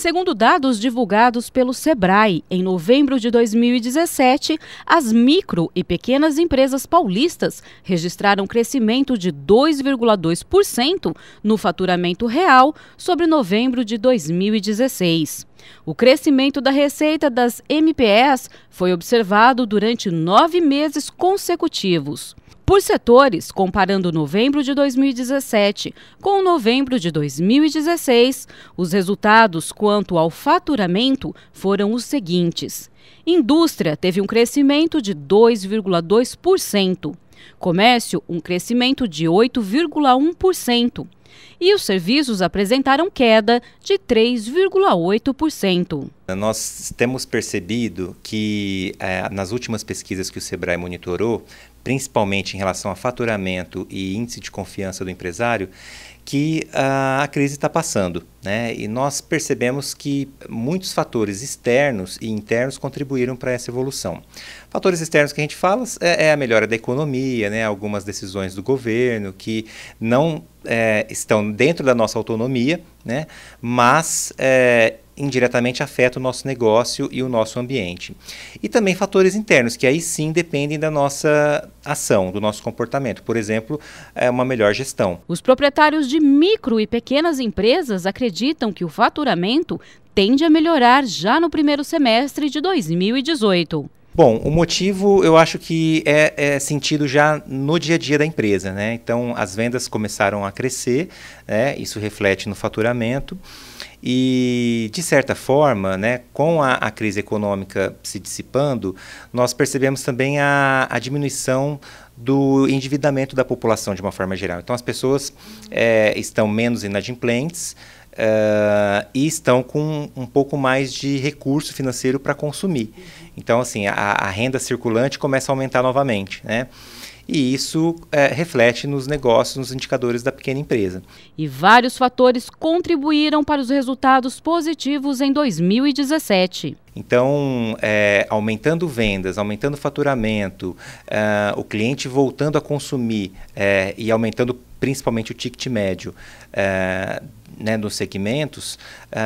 Segundo dados divulgados pelo Sebrae, em novembro de 2017, as micro e pequenas empresas paulistas registraram crescimento de 2,2% no faturamento real sobre novembro de 2016. O crescimento da receita das MPS foi observado durante nove meses consecutivos. Por setores, comparando novembro de 2017 com novembro de 2016, os resultados quanto ao faturamento foram os seguintes: indústria teve um crescimento de 2,2%. Comércio, um crescimento de 8,1% e os serviços apresentaram queda de 3,8%. Nós temos percebido que eh, nas últimas pesquisas que o Sebrae monitorou, principalmente em relação a faturamento e índice de confiança do empresário, que a, ah, a crise está passando. Né? E nós percebemos que muitos fatores externos e internos contribuíram para essa evolução. Fatores externos que a gente fala é, é a melhora da economia, né? algumas decisões do governo que não é, estão dentro da nossa autonomia, né? mas é, indiretamente afeta o nosso negócio e o nosso ambiente. E também fatores internos, que aí sim dependem da nossa ação, do nosso comportamento. Por exemplo, é uma melhor gestão. Os proprietários de micro e pequenas empresas acreditam que o faturamento tende a melhorar já no primeiro semestre de 2018. Bom, o motivo eu acho que é, é, sentido já no dia a dia da empresa, né? Então as vendas começaram a crescer, né? Isso reflete no faturamento. E, de certa forma, né, com a, a crise econômica se dissipando, nós percebemos também a, a diminuição do endividamento da população de uma forma geral. Então, as pessoas é, estão menos inadimplentes, Uh, e estão com um pouco mais de recurso financeiro para consumir. Então, assim, a, a, renda circulante começa a aumentar novamente, né? E isso eh, reflete nos negócios, nos indicadores da pequena empresa. E vários fatores contribuíram para os resultados positivos em 2017. Então, é, aumentando vendas, aumentando faturamento, o cliente voltando a consumir é, e aumentando principalmente o ticket médio é, né, nos segmentos, é,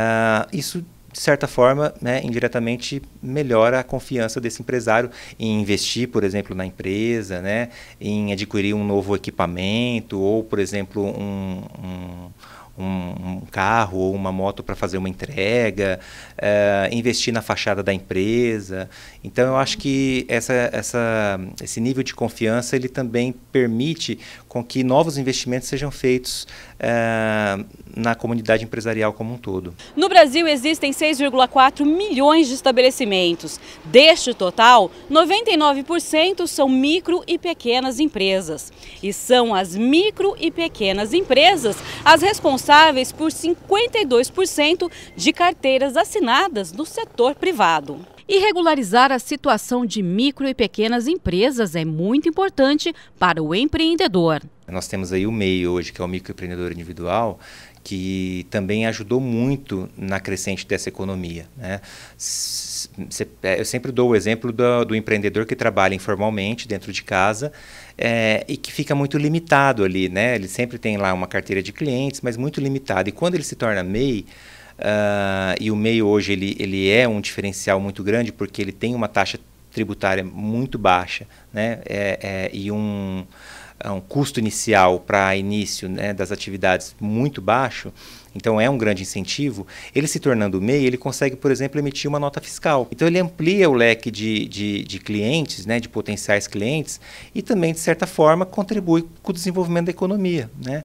isso de certa forma, né, indiretamente melhora a confiança desse empresário em investir, por exemplo, na empresa, né, em adquirir um novo equipamento ou, por exemplo, um, um um, um carro ou uma moto para fazer uma entrega, eh, investir na fachada da empresa. Então, eu acho que essa, essa, esse nível de confiança ele também permite com que novos investimentos sejam feitos eh, na comunidade empresarial como um todo. No Brasil existem 6,4 milhões de estabelecimentos. Deste total, 99% são micro e pequenas empresas. E são as micro e pequenas empresas as responsáveis por 52% de carteiras assinadas no setor privado. E regularizar a situação de micro e pequenas empresas é muito importante para o empreendedor. Nós temos aí o MEI hoje, que é o microempreendedor individual, que também ajudou muito na crescente dessa economia. Né? É, eu sempre dou o exemplo do, do empreendedor que trabalha informalmente dentro de casa é, e que fica muito limitado ali, né? Ele sempre tem lá uma carteira de clientes, mas muito limitado. E quando ele se torna MEI, uh, e o MEI hoje ele, ele é um diferencial muito grande porque ele tem uma taxa tributária muito baixa né, é, é, e um, é um, custo inicial para início né, das atividades muito baixo, então é um grande incentivo, ele se tornando MEI, ele consegue, por exemplo, emitir uma nota fiscal. Então ele amplia o leque de, de, de clientes, né, de potenciais clientes, e também, de certa forma, contribui com o desenvolvimento da economia. Né?